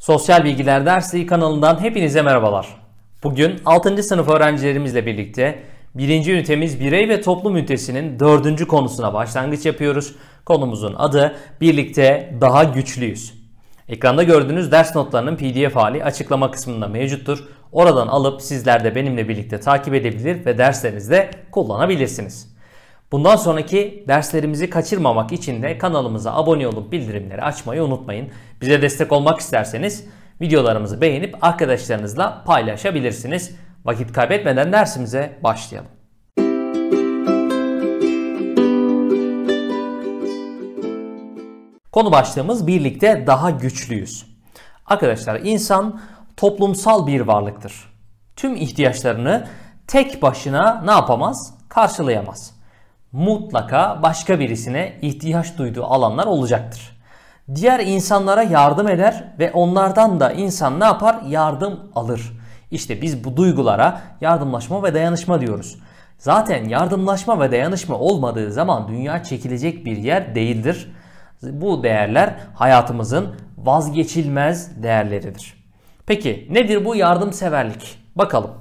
Sosyal Bilgiler Dersi kanalından hepinize merhabalar. Bugün 6. sınıf öğrencilerimizle birlikte 1. ünitemiz Birey ve Toplum ünitesinin 4. konusuna başlangıç yapıyoruz. Konumuzun adı Birlikte Daha Güçlüyüz. Ekranda gördüğünüz ders notlarının pdf hali açıklama kısmında mevcuttur. Oradan alıp sizler de benimle birlikte takip edebilir ve derslerinizde kullanabilirsiniz. Bundan sonraki derslerimizi kaçırmamak için de kanalımıza abone olup bildirimleri açmayı unutmayın. Bize destek olmak isterseniz videolarımızı beğenip arkadaşlarınızla paylaşabilirsiniz. Vakit kaybetmeden dersimize başlayalım. Konu başlığımız birlikte daha güçlüyüz. Arkadaşlar insan toplumsal bir varlıktır. Tüm ihtiyaçlarını tek başına ne yapamaz? Karşılayamaz mutlaka başka birisine ihtiyaç duyduğu alanlar olacaktır. Diğer insanlara yardım eder ve onlardan da insan ne yapar? Yardım alır. İşte biz bu duygulara yardımlaşma ve dayanışma diyoruz. Zaten yardımlaşma ve dayanışma olmadığı zaman dünya çekilecek bir yer değildir. Bu değerler hayatımızın vazgeçilmez değerleridir. Peki nedir bu yardımseverlik? Bakalım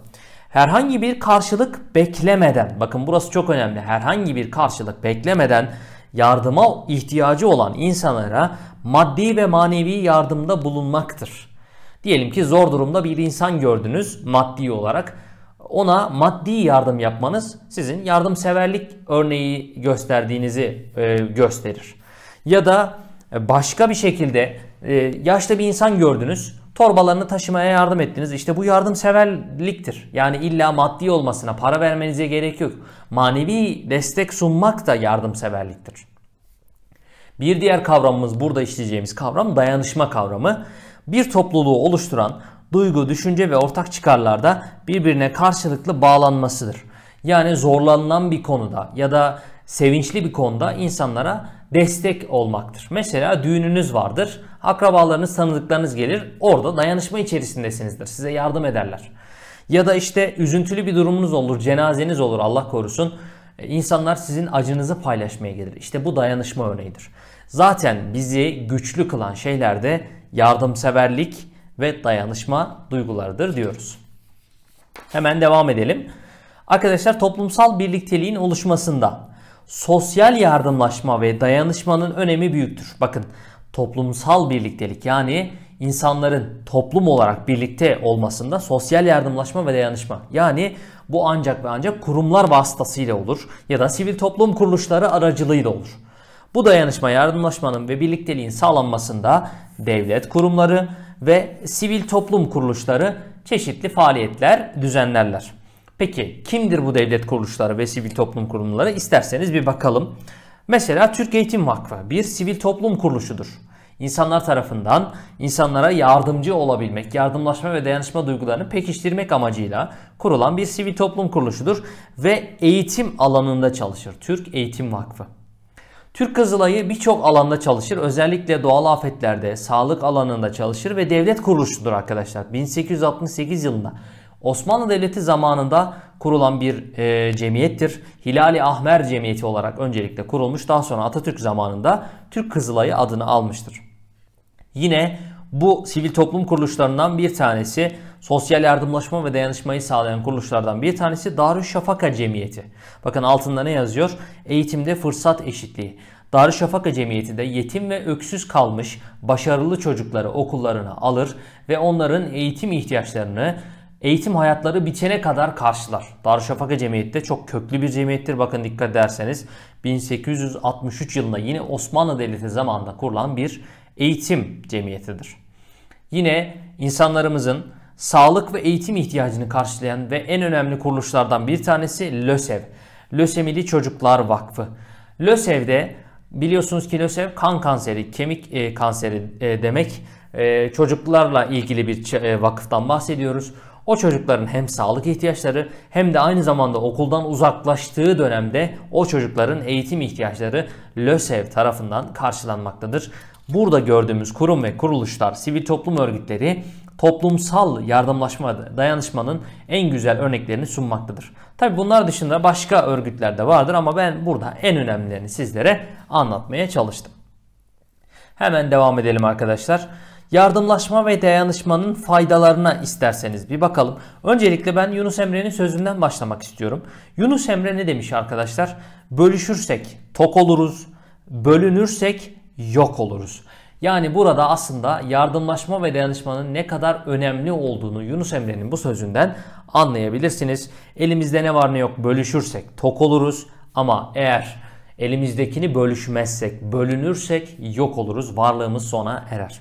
herhangi bir karşılık beklemeden bakın burası çok önemli herhangi bir karşılık beklemeden yardıma ihtiyacı olan insanlara maddi ve manevi yardımda bulunmaktır. Diyelim ki zor durumda bir insan gördünüz maddi olarak ona maddi yardım yapmanız sizin yardımseverlik örneği gösterdiğinizi e, gösterir. Ya da başka bir şekilde e, yaşlı bir insan gördünüz torbalarını taşımaya yardım ettiniz. İşte bu yardımseverliktir. Yani illa maddi olmasına, para vermenize gerek yok. Manevi destek sunmak da yardımseverliktir. Bir diğer kavramımız burada işleyeceğimiz kavram dayanışma kavramı. Bir topluluğu oluşturan duygu, düşünce ve ortak çıkarlarda birbirine karşılıklı bağlanmasıdır. Yani zorlanılan bir konuda ya da sevinçli bir konuda insanlara destek olmaktır. Mesela düğününüz vardır akrabalarınız, tanıdıklarınız gelir. Orada dayanışma içerisindesinizdir. Size yardım ederler. Ya da işte üzüntülü bir durumunuz olur, cenazeniz olur Allah korusun. E, insanlar sizin acınızı paylaşmaya gelir. İşte bu dayanışma örneğidir. Zaten bizi güçlü kılan şeyler de yardımseverlik ve dayanışma duygularıdır diyoruz. Hemen devam edelim. Arkadaşlar toplumsal birlikteliğin oluşmasında sosyal yardımlaşma ve dayanışmanın önemi büyüktür. Bakın toplumsal birliktelik yani insanların toplum olarak birlikte olmasında sosyal yardımlaşma ve dayanışma. Yani bu ancak ve ancak kurumlar vasıtasıyla olur ya da sivil toplum kuruluşları aracılığıyla olur. Bu dayanışma, yardımlaşmanın ve birlikteliğin sağlanmasında devlet kurumları ve sivil toplum kuruluşları çeşitli faaliyetler düzenlerler. Peki kimdir bu devlet kuruluşları ve sivil toplum kurumları? İsterseniz bir bakalım. Mesela Türk Eğitim Vakfı bir sivil toplum kuruluşudur. İnsanlar tarafından insanlara yardımcı olabilmek, yardımlaşma ve dayanışma duygularını pekiştirmek amacıyla kurulan bir sivil toplum kuruluşudur ve eğitim alanında çalışır Türk Eğitim Vakfı. Türk Kızılay'ı birçok alanda çalışır. Özellikle doğal afetlerde, sağlık alanında çalışır ve devlet kuruluşudur arkadaşlar. 1868 yılında Osmanlı Devleti zamanında kurulan bir e, cemiyettir. Hilali Ahmer Cemiyeti olarak öncelikle kurulmuş. Daha sonra Atatürk zamanında Türk Kızılayı adını almıştır. Yine bu sivil toplum kuruluşlarından bir tanesi sosyal yardımlaşma ve dayanışmayı sağlayan kuruluşlardan bir tanesi Darüşşafaka Cemiyeti. Bakın altında ne yazıyor? Eğitimde fırsat eşitliği. Darüşşafaka Cemiyeti de yetim ve öksüz kalmış başarılı çocukları okullarına alır ve onların eğitim ihtiyaçlarını eğitim hayatları bitene kadar karşılar. Darüşşafaka Cemiyeti de çok köklü bir cemiyettir. Bakın dikkat ederseniz 1863 yılında yine Osmanlı Devleti zamanında kurulan bir eğitim cemiyetidir. Yine insanlarımızın sağlık ve eğitim ihtiyacını karşılayan ve en önemli kuruluşlardan bir tanesi LÖSEV. Lösemili Çocuklar Vakfı. LÖSEV'de biliyorsunuz ki LÖSEV kan kanseri, kemik e, kanseri e, demek. E, çocuklarla ilgili bir e, vakıftan bahsediyoruz. O çocukların hem sağlık ihtiyaçları hem de aynı zamanda okuldan uzaklaştığı dönemde o çocukların eğitim ihtiyaçları LÖSEV tarafından karşılanmaktadır. Burada gördüğümüz kurum ve kuruluşlar, sivil toplum örgütleri toplumsal yardımlaşma dayanışmanın en güzel örneklerini sunmaktadır. Tabi bunlar dışında başka örgütler de vardır ama ben burada en önemlilerini sizlere anlatmaya çalıştım. Hemen devam edelim arkadaşlar. Arkadaşlar yardımlaşma ve dayanışmanın faydalarına isterseniz bir bakalım. Öncelikle ben Yunus Emre'nin sözünden başlamak istiyorum. Yunus Emre ne demiş arkadaşlar? Bölüşürsek tok oluruz, bölünürsek yok oluruz. Yani burada aslında yardımlaşma ve dayanışmanın ne kadar önemli olduğunu Yunus Emre'nin bu sözünden anlayabilirsiniz. Elimizde ne var ne yok bölüşürsek tok oluruz ama eğer elimizdekini bölüşmezsek, bölünürsek yok oluruz, varlığımız sona erer.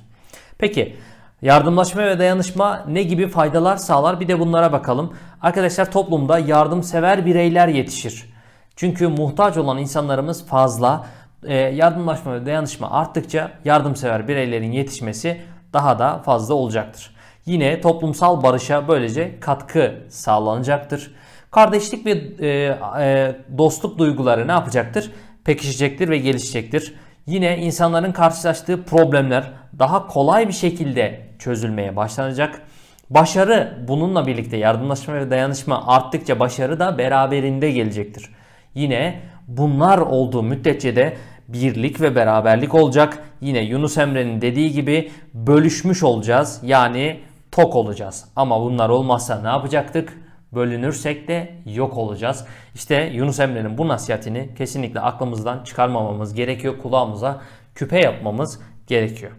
Peki yardımlaşma ve dayanışma ne gibi faydalar sağlar bir de bunlara bakalım. Arkadaşlar toplumda yardımsever bireyler yetişir. Çünkü muhtaç olan insanlarımız fazla. E, yardımlaşma ve dayanışma arttıkça yardımsever bireylerin yetişmesi daha da fazla olacaktır. Yine toplumsal barışa böylece katkı sağlanacaktır. Kardeşlik ve e, e, dostluk duyguları ne yapacaktır? Pekişecektir ve gelişecektir. Yine insanların karşılaştığı problemler daha kolay bir şekilde çözülmeye başlanacak. Başarı bununla birlikte yardımlaşma ve dayanışma arttıkça başarı da beraberinde gelecektir. Yine bunlar olduğu müddetçe de birlik ve beraberlik olacak. Yine Yunus Emre'nin dediği gibi bölüşmüş olacağız. Yani tok olacağız. Ama bunlar olmazsa ne yapacaktık? bölünürsek de yok olacağız. İşte Yunus Emre'nin bu nasihatini kesinlikle aklımızdan çıkarmamamız gerekiyor. Kulağımıza küpe yapmamız gerekiyor.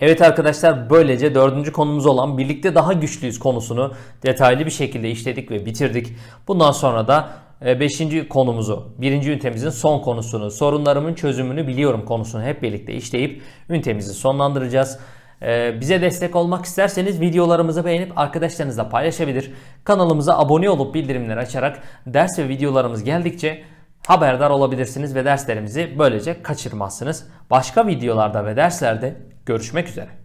Evet arkadaşlar böylece dördüncü konumuz olan birlikte daha güçlüyüz konusunu detaylı bir şekilde işledik ve bitirdik. Bundan sonra da e, beşinci konumuzu, birinci ünitemizin son konusunu, sorunlarımın çözümünü biliyorum konusunu hep birlikte işleyip ünitemizi sonlandıracağız. Ee, bize destek olmak isterseniz videolarımızı beğenip arkadaşlarınızla paylaşabilir. Kanalımıza abone olup bildirimleri açarak ders ve videolarımız geldikçe haberdar olabilirsiniz ve derslerimizi böylece kaçırmazsınız. Başka videolarda ve derslerde görüşmek üzere.